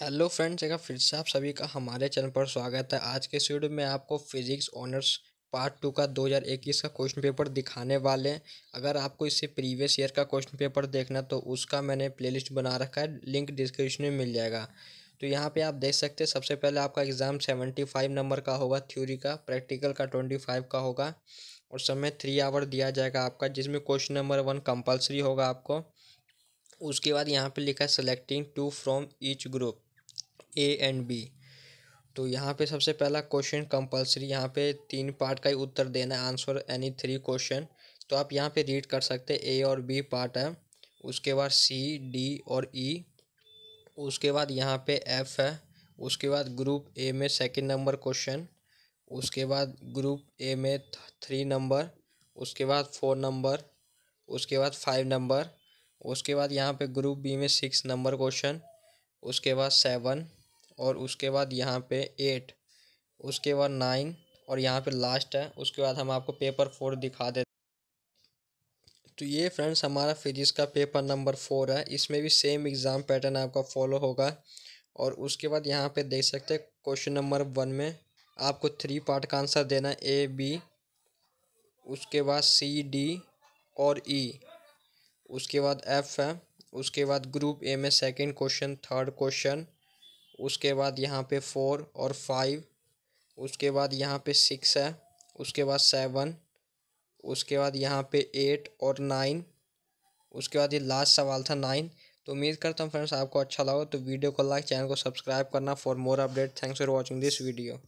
hello friends एक फिर से आप सभी का हमारे चैनल पर स्वागत है आज के वीडियो में आपको फिजिक्स ऑनर्स पार्ट टू का 2021 का क्वेश्चन पेपर दिखाने वाले हैं अगर आपको इससे प्रीवियस ईयर का क्वेश्चन पेपर देखना तो उसका मैंने प्लेलिस्ट बना रखा है लिंक डिस्क्रिप्शन में मिल जाएगा तो यहाँ पर आप देख सकते हैं सबसे पहले आपका एग्ज़ाम सेवेंटी फाइव नंबर का होगा थ्योरी का प्रैक्टिकल का ट्वेंटी फाइव का होगा और समय थ्री आवर दिया जाएगा आपका जिसमें क्वेश्चन नंबर वन कंपलसरी होगा आपको उसके बाद यहाँ पे लिखा है selecting two from each group A and B तो यहाँ पे सबसे पहला क्वेश्चन कंपलसरी यहाँ पे तीन पार्ट का ही उत्तर देना है आंसर एनी थ्री क्वेश्चन तो आप यहाँ पे रीड कर सकते हैं ए और बी पार्ट है उसके बाद सी डी और ई e, उसके बाद यहाँ पे एफ है उसके बाद ग्रुप ए में सेकंड नंबर क्वेश्चन उसके बाद ग्रुप ए में थ्री नंबर उसके बाद फोर नंबर उसके बाद फाइव नंबर उसके बाद यहाँ पे ग्रुप बी में सिक्स नंबर क्वेश्चन उसके बाद सेवन और उसके बाद यहाँ पे एट उसके बाद नाइन और यहाँ पे लास्ट है उसके बाद हम आपको पेपर फोर दिखा देते तो ये फ्रेंड्स हमारा फिजिक्स का पेपर नंबर फोर है इसमें भी सेम एग्ज़ाम पैटर्न आपका फॉलो होगा और उसके बाद यहाँ पे देख सकते हैं क्वेश्चन नंबर वन में आपको थ्री पार्ट का आंसर देना ए बी उसके बाद सी डी और ई e, उसके बाद एफ है उसके बाद ग्रुप ए में सेकंड क्वेश्चन थर्ड क्वेश्चन उसके बाद यहाँ पे फोर और फाइव उसके बाद यहाँ पे सिक्स है उसके बाद सेवन उसके बाद यहाँ पे एट और नाइन उसके बाद ये लास्ट सवाल था नाइन तो उम्मीद करता हूँ फ्रेंड्स आपको अच्छा लगा तो वीडियो को लाइक चैनल को सब्सक्राइब करना for more update thanks for watching this video